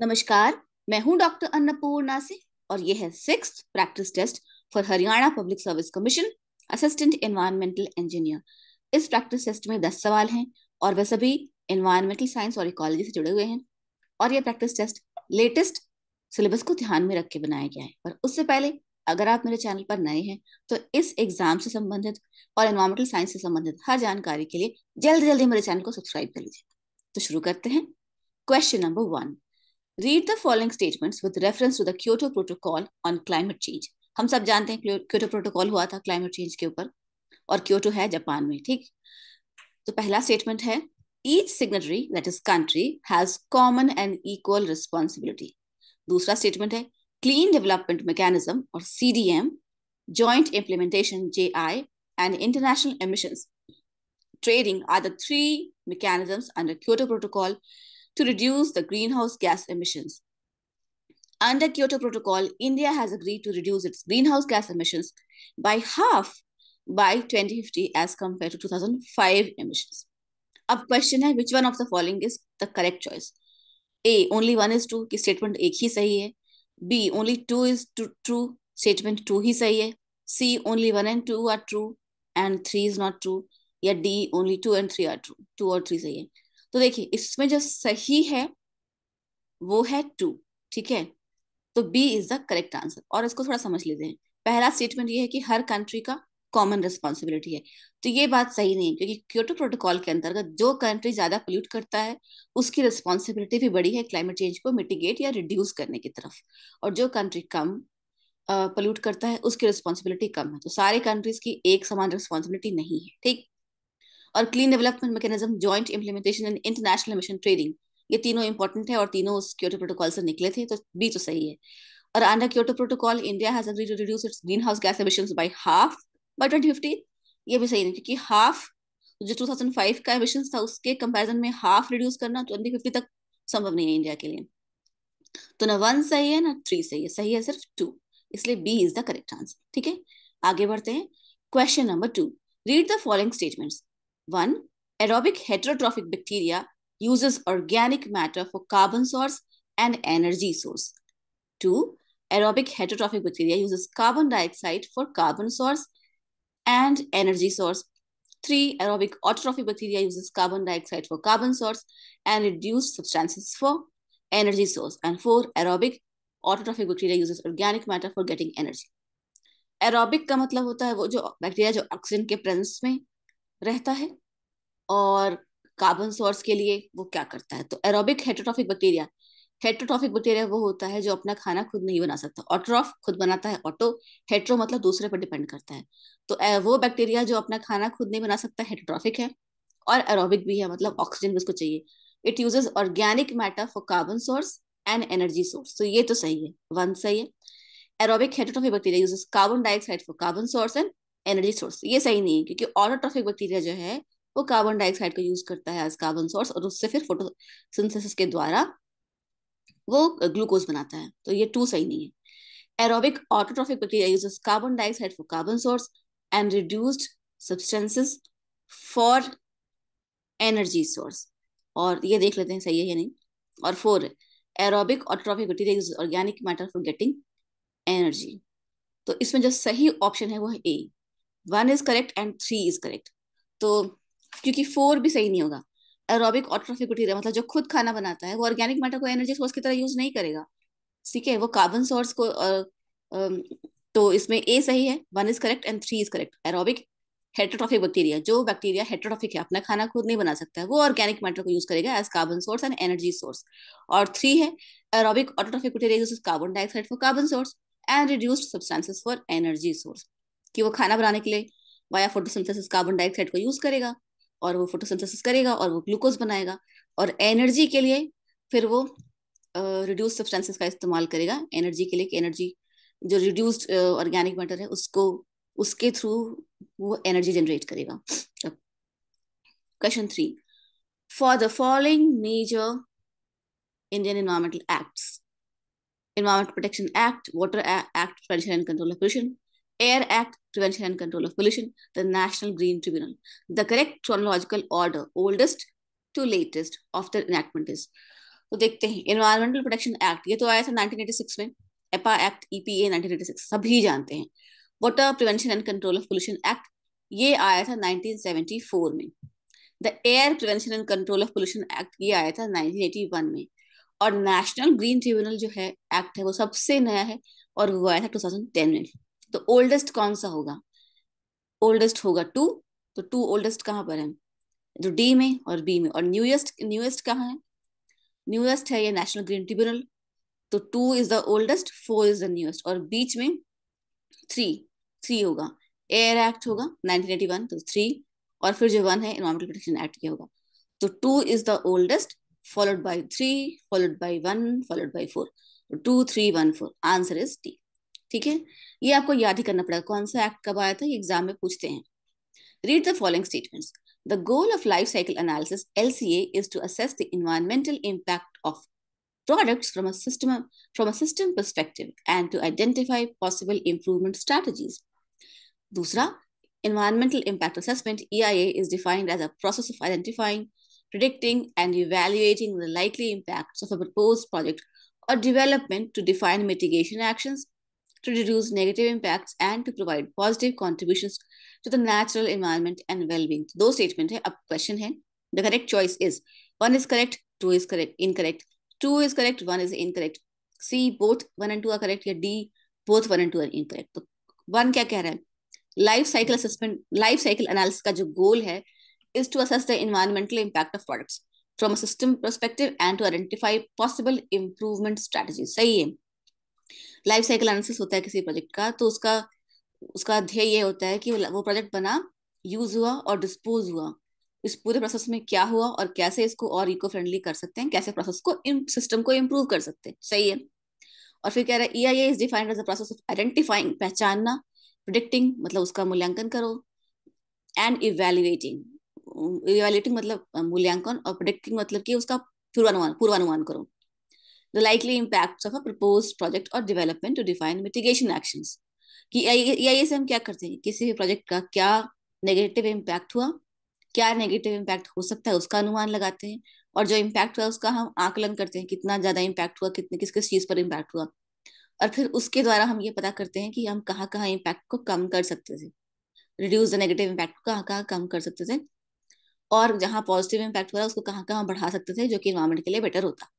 नमस्कार मैं हूं डॉक्टर अन्नपूर्णा से और यह है six practice test for Haryana public service commission assistant environmental engineer इस प्रैक्टिस टेस्ट में दस सवाल हैं और वह सभी एनवायरमेंटल साइंस और इकोलॉजी से जुड़े हुए हैं और यह प्रैक्टिस टेस्ट लेटेस्ट सिलेबस को ध्यान में रख के बनाया गया है पर उससे पहले अगर आप मेरे चैनल पर नए हैं तो इस एग्जाम से संबंधित और एनवायरमेंटल साइंस से संबंधित हर जानकारी के लिए जल्दी जल्दी मेरे चैनल को सब्सक्राइब कर लीजिए तो शुरू करते हैं question number one Read the following statements with reference to the Kyoto Protocol on climate change. हम सब जानते हैं Kyoto Protocol हुआ था climate change के ऊपर और Kyoto है जापान में ठीक तो पहला statement है each signatory that is country has common and equal responsibility. दूसरा statement है clean development mechanism or CDM, joint implementation JI and international emissions trading are the three mechanisms under Kyoto Protocol to reduce the greenhouse gas emissions. Under Kyoto Protocol, India has agreed to reduce its greenhouse gas emissions by half by 2050 as compared to 2005 emissions. A question is which one of the following is the correct choice? A. Only one is true. Ki statement A. Hi sahi B. Only two is true. Statement two is true. C. Only one and two are true. And three is not true. Yet D. Only two and three are true. Two or three sahi hai. तो देखिए इसमें जो सही है वो है to ठीक है तो B is the correct answer और इसको थोड़ा समझ लेते हैं पहला स्टेटमेंट ये है कि हर कंट्री का कॉमन रिस्पॉन्सिबिलिटी है तो ये बात सही नहीं है क्योंकि क्योटो प्रोटोकॉल के अंतर्गत जो कंट्री ज्यादा पोल्यूट करता है उसकी रिस्पॉन्सिबिलिटी भी बड़ी है क्लाइमेट चेंज को मिटिगेट या रिड्यूस करने की तरफ और जो कंट्री कम पोल्यूट करता है उसकी रिस्पॉन्सिबिलिटी कम है तो सारे कंट्रीज की एक समान रिस्पॉन्सिबिलिटी नहीं है ठीक और clean development mechanism joint implementation and international mission trading ये तीनों इंपॉर्टेंट है और तीनों उस क्योटो प्रोटोकॉल से निकले थे तो बी तो सही है और under Kyoto protocol India has agree to reduce its green house gas emission by half by twenty ये भी सही नहीं क्योंकि हाफ जो 2005 का एमिशन था उसके कंपैरिजन में हाफ रिड्यूस करना ट्वेंटी फिफ्टी तक संभव नहीं है इंडिया के लिए तो ना वन सही है ना थ्री सही है सही है सिर्फ टू इसलिए B is the correct answer ठीक है आगे बढ़ते हैं question number two read the following statements One, aerobic heterotrophic bacteria uses organic matter for carbon source and energy source. Two, aerobic heterotrophic bacteria uses carbon dioxide for carbon source and energy source. Three, aerobic autotrophic bacteria uses carbon dioxide for carbon source and reduced substances for energy source. And four, aerobic autotrophic bacteria uses organic matter for getting energy. Aerobic ka matlab hota hai wo jo bacteria jo oxygen ke presence mein रहता है और carbon source के लिए वो क्या करता है तो aerobic heterotrophic bacteria heterotrophic bacteria वो होता है जो अपना खाना खुद नहीं बना सकता ऑटोट्रॉफ खुद बनाता है ऑटो हेट्रो मतलब दूसरे पर डिपेंड करता है तो वो बैक्टीरिया जो अपना खाना खुद नहीं बना सकता हेट्रोट्रॉफिक है और एरोबिक भी है मतलब ऑक्सीजन भी उसको चाहिए it uses organic matter for carbon source and energy source तो ये तो सही है वन सही है aerobic heterotrophic bacteria uses carbon dioxide for carbon source and energy source ये सही नहीं है क्योंकि ऑटोट्रॉफिक बैक्टीरिया जो है वो कार्बन डाइऑक्साइड को यूज करता है एज कार्बन सोर्स और उससे फिर फोटोसिंथेसिस के द्वारा वो ग्लूकोज बनाता है तो ये टू सही नहीं है aerobic autotrophic bacteria use carbon dioxide for carbon source and reduced substances for energy source और ये देख लेते हैं सही है या नहीं और four aerobic autotrophic bacteria use organic matter for getting energy तो इसमें जो सही ऑप्शन है वो है A one is correct and three is correct तो क्योंकि फोर भी सही नहीं होगा एरोबिक ऑटोट्रॉफिक मतलब जो खुद खाना बनाता है वो ऑर्गेनिक मैटर को एनर्जी सोर्स की तरह यूज नहीं करेगा ठीक है वो कार्बन सोर्स को आ, तो इसमें ए सही है one is correct and three is correct aerobic heterotrophic bacteria जो बैक्टीरिया हेट्रोट्रॉफिक है अपना खाना खुद नहीं बना सकता है वो ऑर्गेनिक मैटर को यूज करेगा as carbon source and energy source और थ्री है aerobic autotrophic bacteria carbon dioxide for carbon source and reduced substances for energy source कि वो खाना बनाने के लिए वाया फोटोसिंथेसिस कार्बन डाइऑक्साइड को यूज करेगा और वो फोटोसिंथेसिस करेगा और वो ग्लूकोज बनाएगा और एनर्जी के लिए फिर वो रिड्यूस uh, सब्सटेंसेस का इस्तेमाल करेगा एनर्जी के लिए एनर्जी जो रिड्यूस्ड ऑर्गेनिक मैटर है उसको उसके थ्रू वो एनर्जी जनरेट करेगा question three for the following major Indian environmental acts environment protection act water act pressure and control of pollution air act Prevention and Control of Pollution, the National Green Tribunal. The correct chronological order, oldest to latest of the enactment is. तो देखते हैं environmental protection act ये तो आया था 1986 में एपा act EPA 1986 सभी जानते हैं water prevention and control of pollution act ये आया था 1974 में the air prevention and control of pollution act ये आया था 1981 में और नेशनल ग्रीन ट्रिब्यूनल जो है एक्ट है वो सबसे नया है और वो आया था 2010 में तो ओल्डेस्ट कौन सा होगा ओल्डेस्ट होगा टू तो टू ओल्डेस्ट कहाँ पर है जो डी में और बी में और न्यूएस्ट न्यूएस्ट कहाँ है न्यूएस्ट है ये नेशनल ग्रीन ट्रिब्यूनल तो two is the oldest four is the newest और बीच में थ्री थ्री होगा एयर एक्ट होगा 1981 तो थ्री और फिर जो वन है इन्वायरमेंटल प्रोटेक्शन एक्ट ये होगा तो two is the oldest followed by three followed by one followed by four two three one four answer is D ठीक है ये आपको याद ही करना पड़ेगा कौन सा एक्ट कब आया था ये एग्जाम में पूछते हैं read the following statements The goal of life cycle analysis (LCA) is to assess the environmental impact of products from a system from a system perspective and to identify possible improvement strategies. Dusra, environmental impact assessment (EIA) is defined as a process of identifying, predicting, and evaluating the likely impacts of a proposed project or development to define mitigation actions, to reduce negative impacts and to provide positive contributions to the natural environment and well-being. Those statements are. a question है the correct choice is one is correct, two is correct, incorrect, two is correct, one is incorrect. C both one and two are correct Or D both one and two are incorrect. So one क्या कह Life cycle assessment, life cycle analysis. Cycle analysis is to assess the environmental impact of products from a system perspective and to identify possible improvement strategies. सही life cycle analysis होता है किसी project का तो उसका उसका ध्येय ये होता है कि वो प्रोजेक्ट बना यूज हुआ और डिस्पोज हुआ इस पूरे प्रोसेस में क्या हुआ और कैसे इसको और इको फ्रेंडली कर सकते हैं कैसे प्रोसेस को सिस्टम को इम्प्रूव कर सकते हैं सही है और फिर कह रहा है E I is defined as a process of identifying पहचानना प्रिडिक्टिंग मतलब उसका मूल्यांकन करो एंड इवेल्युएटिंग इवेल्युएटिंग मतलब मूल्यांकन और प्रिडिक्टिंग मतलब कि उसका पूर्वानुमान पूर्वानुमान करो the likely impacts of a proposed project or development to define mitigation actions कि ई से हम क्या करते हैं किसी भी प्रोजेक्ट का क्या नेगेटिव इम्पैक्ट हुआ क्या नेगेटिव इम्पैक्ट हो सकता है उसका अनुमान लगाते हैं और जो इम्पैक्ट हुआ उसका हम आकलन करते हैं कितना ज़्यादा इम्पैक्ट हुआ कितने किस किस चीज़ पर इम्पैक्ट हुआ और फिर उसके द्वारा हम ये पता करते हैं कि हम कहाँ कहाँ इम्पैक्ट को कम कर सकते थे रिड्यूस द नेगेटिव इम्पैक्ट को कहाँ कहाँ कम कर सकते थे और जहाँ पॉजिटिव इम्पैक्ट हुआ उसको कहाँ कहाँ बढ़ा सकते थे जो कि इन्वायरमेंट के लिए बेटर होता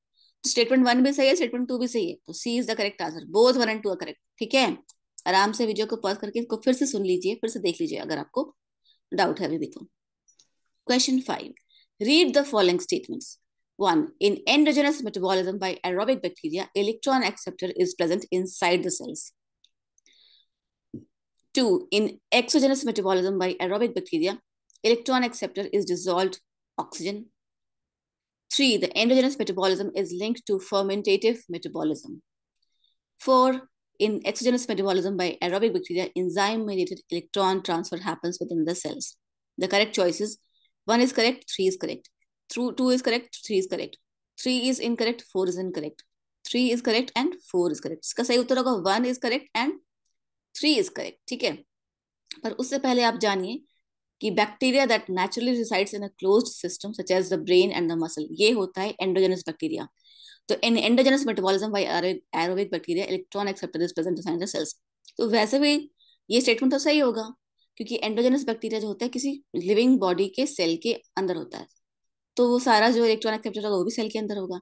स्टेटमेंट वन भी सही है स्टेटमेंट टू भी सही है तो C is the correct answer both one and two are correct ठीक है आराम से वीडियो को पॉज करके इसको फिर से सुन लीजिए फिर से देख लीजिए अगर आपको डाउट है अभी भी तो question five read the following statements one in endogenous metabolism by aerobic bacteria electron acceptor is present inside the cells two in exogenous metabolism by aerobic bacteria electron acceptor is dissolve oxygen Three, the endogenous metabolism is linked to fermentative metabolism. Four, in exogenous metabolism by aerobic bacteria, enzyme-mediated electron transfer happens within the cells. The correct choices, one is correct, three is correct. Through two is correct, three is correct. Three is incorrect, four is incorrect. Three is correct and four is correct. इसका सही उत्तर होगा one is correct and three is correct ठीक है पर उससे पहले आप जानिए कि bacteria that naturally resides in a closed system such as the brain and the muscle ये होता है एंडोजेनस बैक्टीरिया तो in endogenous metabolism by aerobic bacteria electron acceptor is present in the cells तो वैसे भी ये स्टेटमेंट तो सही होगा क्योंकि एंडोजेनस बैक्टीरिया जो होता है किसी लिविंग बॉडी के सेल के अंदर होता है तो वो सारा जो इलेक्ट्रॉन एक्सेप्टर होगा वो भी सेल के अंदर होगा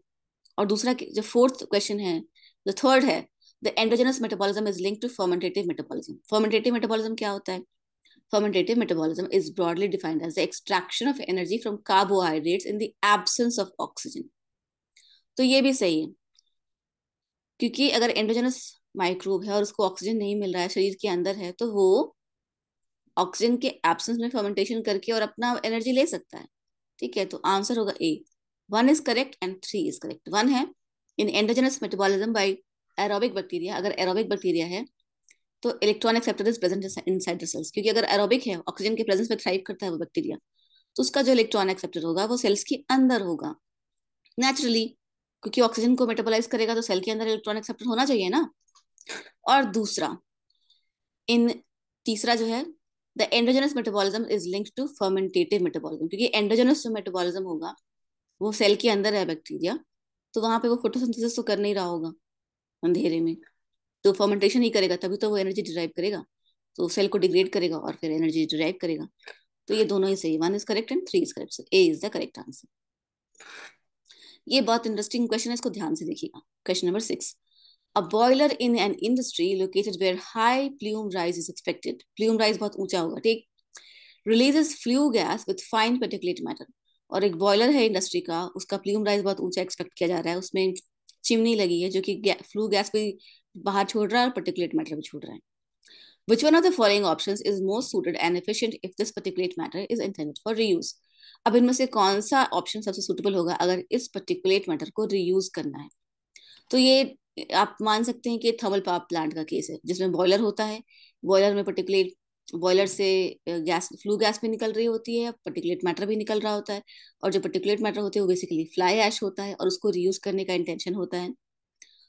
और दूसरा जो फोर्थ क्वेश्चन है जो थर्ड है the endogenous metabolism is link to fermentative metabolism fermentative metabolism क्या होता है Fermentative metabolism is broadly defined as the extraction of energy from carbohydrates in the absence of oxygen. तो ये भी सही है क्योंकि अगर एंडोजेनस माइक्रोब है और उसको ऑक्सीजन नहीं मिल रहा है शरीर के अंदर है तो वो ऑक्सीजन के एब्सेंस में फर्मेंटेशन करके और अपना एनर्जी ले सकता है ठीक है तो आंसर होगा A one is correct and three is correct one है in endogenous metabolism by aerobic bacteria अगर एरोबिक बैक्टीरिया है तो electron acceptor is present inside cells क्योंकि अगर एरोबिक है ऑक्सीजन के प्रेजेंस में थ्राइव करता है वो बैक्टीरिया तो उसका जो इलेक्ट्रॉन एक्सेप्टर होगा वो सेल्स के अंदर होगा नेचुरली क्योंकि ऑक्सीजन को मेटाबोलाइज करेगा तो सेल के अंदर इलेक्ट्रॉन एक्सेप्टर होना चाहिए ना और दूसरा इन तीसरा जो है the endogenous metabolism is linked to fermentative metabolism क्योंकि एंड्रोजेनस जो मेटाबॉलिज्म होगा वो सेल के अंदर है बैक्टीरिया तो वहां पे वो फोटोसिंथेसिस तो कर नहीं रहा होगा अंधेरे में तो फर्मेंटेशन ही करेगा तभी तो वो एनर्जी डिराइव करेगा तो सेल को डिग्रेड करेगा और फिर एनर्जी डिराइव करेगा तो ये दोनों ही सही one is correct and three is correct A is the correct answer ये बहुत इंटरेस्टिंग क्वेश्चन है इसको ध्यान से देखिएगा question number six a boiler in an industry located where high plume rise is expected plume rise बहुत ऊंचा होगा ठीक releases flue gas with fine particulate matter और एक बॉयलर है इंडस्ट्री का उसका प्ल्यूम राइज बहुत ऊंचा एक्सपेक्ट किया जा रहा है उसमें चिमनी लगी है जो कि फ्लू गैस कोई बाहर छोड़ रहा है और पर्टिकुलेट मैटर भी छोड़ रहा है which one of the following options is most suited and efficient if this particulate matter is intended for reuse? अब इनमें से कौन सा ऑप्शन सबसे सुटेबल होगा अगर इस पर्टिकुलेट मैटर को रीयूज करना है तो ये आप मान सकते हैं कि थर्मल पावर प्लांट का केस है जिसमें बॉयलर होता है बॉयलर में पर्टिकुलेट बॉयलर से गैस फ्लू गैस भी निकल रही होती है पर्टिकुलेट मैटर भी निकल रहा होता है और जो पर्टिकुलेट मैटर होते हैं वो बेसिकली फ्लाई ऐश होता है और उसको रीयूज करने का इंटेंशन होता है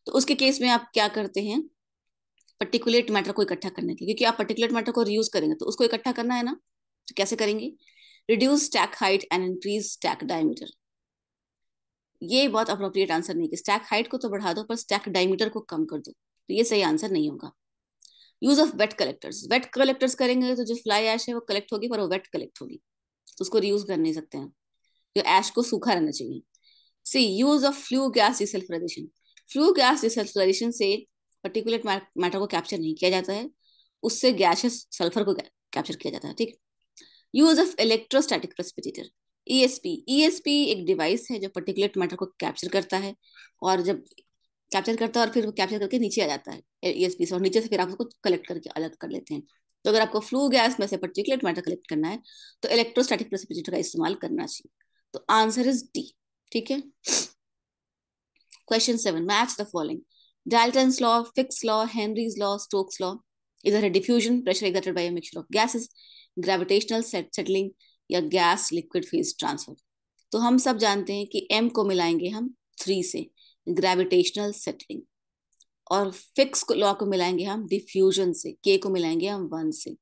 तो उसके केस में आप क्या करते हैं पर्टिकुलेट मैटर को इकट्ठा करने के क्योंकि आप पर्टिकुलेट मैटर को रियूज करेंगे तो उसको इकट्ठा करना है ना तो कैसे करेंगे reduce stack height and increase stack diameter ये बहुत अप्रोप्रिएट आंसर नहीं कि स्टैक हाइट को तो बढ़ा दो पर स्टैक डायमीटर को कम कर दो तो ये सही आंसर नहीं होगा use of wet collectors wet collectors करेंगे तो जो फ्लाई ऐश है वो कलेक्ट होगी पर वो वेट कलेक्ट होगी तो उसको रियूज कर नहीं सकते हैं जो ऐश को सूखा रहना चाहिए C use of flue gas self flue gas desulphurisation से पर्टिकुलर मैटर को कैप्चर नहीं किया जाता है उससे गैस सल्फर को कैप्चर किया जाता है ठीक use of electrostatic precipitator ESP ESP एक डिवाइस है जो पर्टिकुलेट मैटर को कैप्चर करता है और जब कैप्चर करता है और फिर वो कैप्चर करके नीचे आ जाता है ईएसपी e से और नीचे से फिर आप उसको कलेक्ट करके अलग कर लेते हैं तो अगर आपको फ्लू गैस में से पर्टिकुलेट मैटर कलेक्ट करना है तो इलेक्ट्रोस्टैटिक प्रेसिपिटेटर का इस्तेमाल करना चाहिए तो आंसर इज डी ठीक है question seven match the following Dalton's law, Fick's law, Henry's law, Stokes law. इधर है diffusion, pressure exerted by a mixture of gases, gravitational set settling या gas liquid phase transfer. तो हम सब जानते हैं कि m को मिलाएंगे हम थ्री से ग्रेविटेशनल सेटलिंग और फिक्स लॉ को मिलाएंगे हम डिफ्यूजन से k को मिलाएंगे हम वन से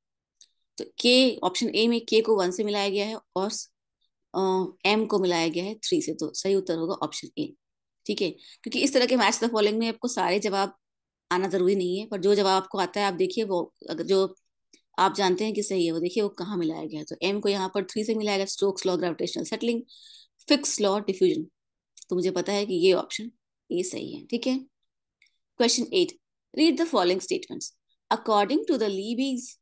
तो k ऑप्शन ए में k को वन से मिलाया गया है और एम uh, को मिलाया गया है थ्री से तो सही उत्तर होगा ऑप्शन ए ठीक है क्योंकि इस तरह के मैच द फॉलोइंग में आपको सारे जवाब आना जरूरी नहीं है पर जो जवाब आपको आता है आप देखिए वो अगर जो आप जानते हैं कि सही है वो देखिए वो कहाँ मिलाया गया है तो एम को यहाँ पर थ्री से मिलाया गया Stokes law gravitational settling Fick's law diffusion तो मुझे पता है कि ये ऑप्शन ये सही है ठीक है question eight read the following statements according to the Liebig's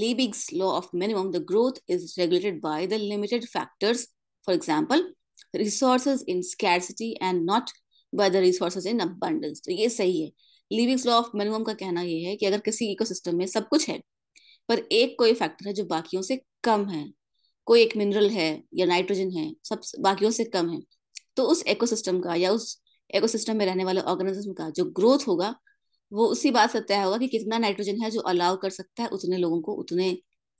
Liebig's law of minimum the growth is regulated by the limited factors for example resources in scarcity and not whether resources in abundance तो ये सही है living law of minimum का कहना ये है कि अगर किसी इकोसिस्टम में सब कुछ है पर एक कोई फैक्टर है जो बाकियों से कम है कोई एक मिनरल है या नाइट्रोजन है सब बाकियों से कम है तो उस इकोसिस्टम का या उस इकोसिस्टम में रहने वाले ऑर्गेनिज्म का जो ग्रोथ होगा वो उसी बात से तय होगा कि कितना नाइट्रोजन है जो अलाउ कर सकता है उतने लोगों को उतने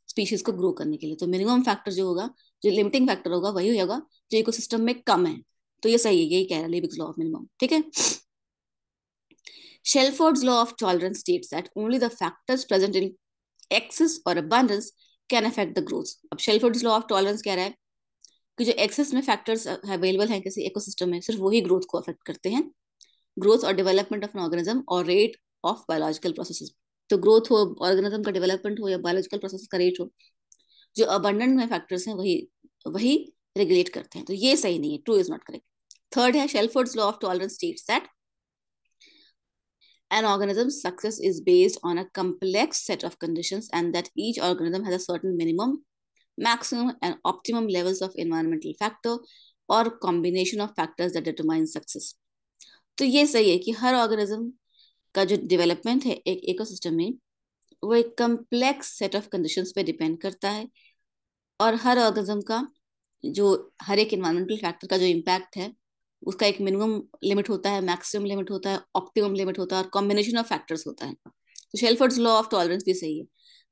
स्पीशीज को ग्रो करने के लिए तो मिनिमम फैक्टर जो होगा जो लिमिटिंग फैक्टर होगा वही होगा जो इकोसिस्टम में कम है तो ये सही है यही कह रहा है लेबिग्स लॉ ऑफ मिनिमम ठीक है Shelford's law of tolerance states that only the factors present in excess or abundance can affect the growth. अब Shelford's लॉ ऑफ टॉलरेंस कह रहा है कि जो एक्सेस में फैक्टर्स अवेलेबल हैं किसी इकोसिस्टम में सिर्फ वही ग्रोथ को अफेक्ट करते हैं ग्रोथ और डेवलपमेंट ऑफ एन ऑर्गेनिज्म और रेट ऑफ बायोलॉजिकल प्रोसेस तो ग्रोथ हो ऑर्गेनिज्म का डेवलपमेंट हो या बायोलॉजिकल प्रोसेस का रेट हो जो अबंडेंट में फैक्टर्स हैं वही वही रेगुलेट करते हैं तो ये सही नहीं है true is not correct third है Shelford's law of tolerance states that an organism's success is based on a complex set of conditions and that each organism has a certain minimum, maximum and optimum levels of environmental factor or combination of factors that determine success. तो ये सही है कि हर organism का जो development है एक ecosystem में वो एक कम्प्लेक्स सेट ऑफ कंडीशंस पे डिपेंड करता है और हर ऑर्गेनिज्म का जो हर एक इन्वायरमेंटल फैक्टर का जो इम्पैक्ट है उसका एक मिनिमम लिमिट होता है मैक्सिमम लिमिट होता है ऑप्टिमम लिमिट होता है और कॉम्बिनेशन ऑफ फैक्टर्स होता है तो शेल्फर्ड्स लॉ ऑफ टॉलरेंस भी सही है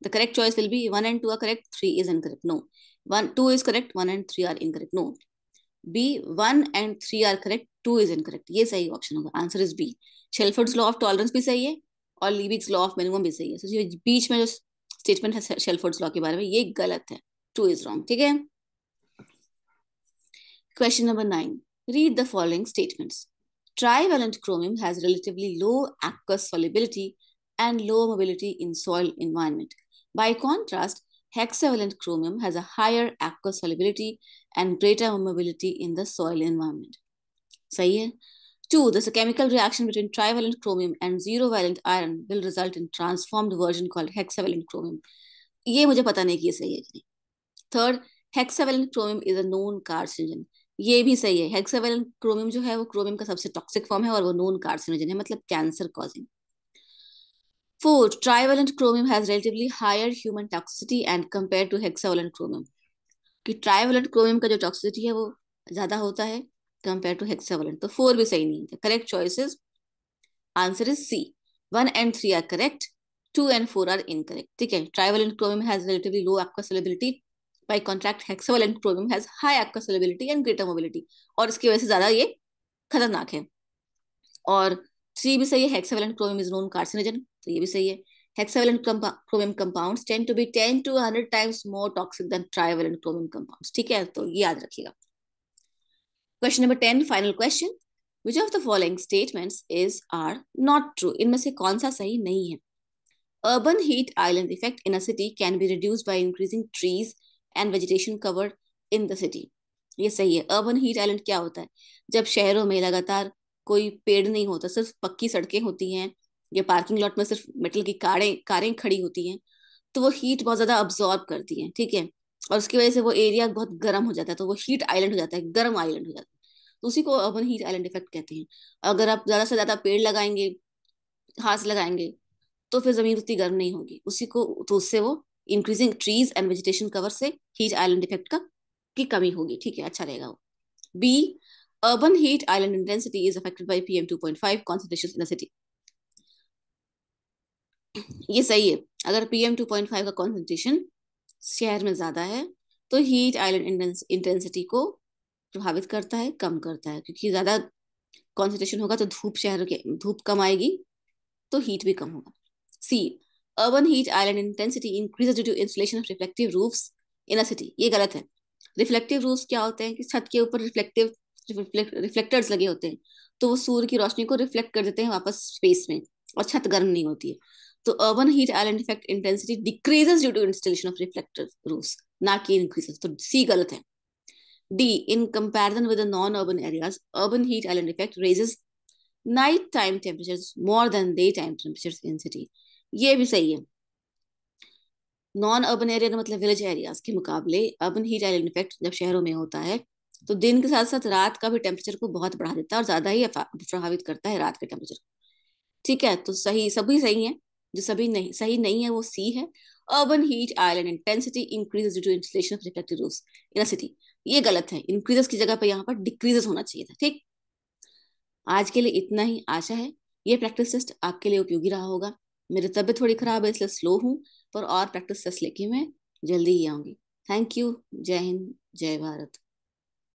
the correct choice will be one and two are correct three is incorrect no one two is correct one and three are incorrect no B one and three are correct two is incorrect ये सही option होगा answer is B Shelford's law of tolerance भी सही है और लिविक्स law of minimum भी सही है so, बीच में जो स्टेटमेंट है शेल्फर्ड्स लॉ के बारे में ये गलत है टू इज रॉन्ग ठीक है Question number nine. Read the following statements. Trivalent chromium has relatively low aqueous solubility and low mobility in soil environment. By contrast, hexavalent chromium has a higher aqueous solubility and greater mobility in the soil environment. सही है? Two, the chemical reaction between trivalent chromium and zero-valent iron will result in transformed version called hexavalent chromium. ये मुझे पता नहीं कि सही है Third, hexavalent chromium is a known carcinogen. ये भी सही है हेक्सावेलेंट क्रोमियम जो है वो क्रोमियम का सबसे टॉक्सिक फॉर्म है और वो नॉन कार्सिनोजन है मतलब cancer causing four trivalent chromium has relatively higher human toxicity and compare to hexavalent chromium कि ट्राइवेलेंट क्रोमियम का जो टॉक्सिसिटी है वो ज्यादा होता है कंपेयर टू हेक्सावेलेंट तो फोर भी सही नहीं है correct choices answer is C one and three are correct two and four are incorrect ठीक है trivalent chromium has relatively low आपका solubility by contract hexavalent chromium has high aqua solubility and greater mobility और इसकी वजह से ज्यादा ये खतरनाक है और थ्री भी सही है hexavalent chromium is known carcinogen तो ये भी सही है hexavalent chromium compounds tend to be ten to hundred times more toxic than trivalent chromium compounds ठीक है तो याद रखिएगा question number ten final question which of the following statements is are not true इनमें से कौन सा सही नहीं है urban heat island effect in a city can be reduced by increasing trees and vegetation covered in the city ये सही है अर्बन हीट आइलैंड क्या होता है जब शहरों में लगातार कोई पेड़ नहीं होता सिर्फ पक्की सड़कें होती हैं या पार्किंग लॉट में सिर्फ मेटल की कारें कारें खड़ी होती हैं तो वो हीट बहुत ज़्यादा अब्जॉर्ब करती हैं ठीक है और उसकी वजह से वो एरिया बहुत गर्म हो जाता है तो वो हीट आइलैंड हो जाता है गर्म आइलैंड हो जाता है तो उसी को अर्बन हीट आइलैंड इफेक्ट कहते हैं अगर आप ज़्यादा से ज़्यादा पेड़ लगाएंगे घास लगाएंगे तो फिर ज़मीन उतनी गर्म नहीं होगी उसी को तो उससे वो increasing trees and vegetation cover से हीट आइलैंड इफेक्ट का की कमी होगी ठीक है अच्छा रहेगा वो B urban heat island intensity is affected by pm 2.5 concentrations in the city ये सही है अगर पीएम 2.5 का कॉन्सेंट्रेशन शहर में ज्यादा है तो हीट आइलैंड इंटेंसिटी को प्रभावित करता है कम करता है क्योंकि ज्यादा कॉन्सेंट्रेशन होगा तो धूप शहर के धूप कम आएगी तो हीट भी कम होगा C urban heat island intensity increase due to insulation of reflective roofs in a city ये गलत है रिफ्लेक्टिव रूफ्स क्या होते हैं कि छत के ऊपर रिफ्लेक्टिव रिफ्लेक्टर्स लगे होते हैं तो वो सूर्य की रोशनी को रिफ्लेक्ट कर देते हैं वापस स्पेस में और छत गर्म नहीं होती है तो urban heat island effect intensity decreases due to installation of reflector roofs ना कि इंक्रीजेस तो सी गलत है D in comparison with the non urban areas urban heat island effect raises night time time more than day time temperatures in city ये भी सही है non urban area मतलब विलेज एरियाज के मुकाबले अर्बन हीट आइलैंड इफेक्ट जब शहरों में होता है तो दिन के साथ साथ रात का भी टेम्परेचर को बहुत बढ़ा देता है और ज्यादा ही प्रभावित करता है रात के टेम्परेचर ठीक है तो सही सभी सही है जो सभी नहीं सही नहीं है वो सी है urban heat island intensity increase due to insulation of reflective in a city ये गलत है इंक्रीजेस की जगह पर यहाँ पर डिक्रीजेस होना चाहिए था ठीक आज के लिए इतना ही आशा है ये प्रैक्टिस टेस्ट आपके लिए उपयोगी रहा होगा मेरी तबीयत थोड़ी ख़राब है इसलिए स्लो हूँ पर और प्रैक्टिस लेके मैं जल्दी ही आऊँगी थैंक यू जय हिंद जय भारत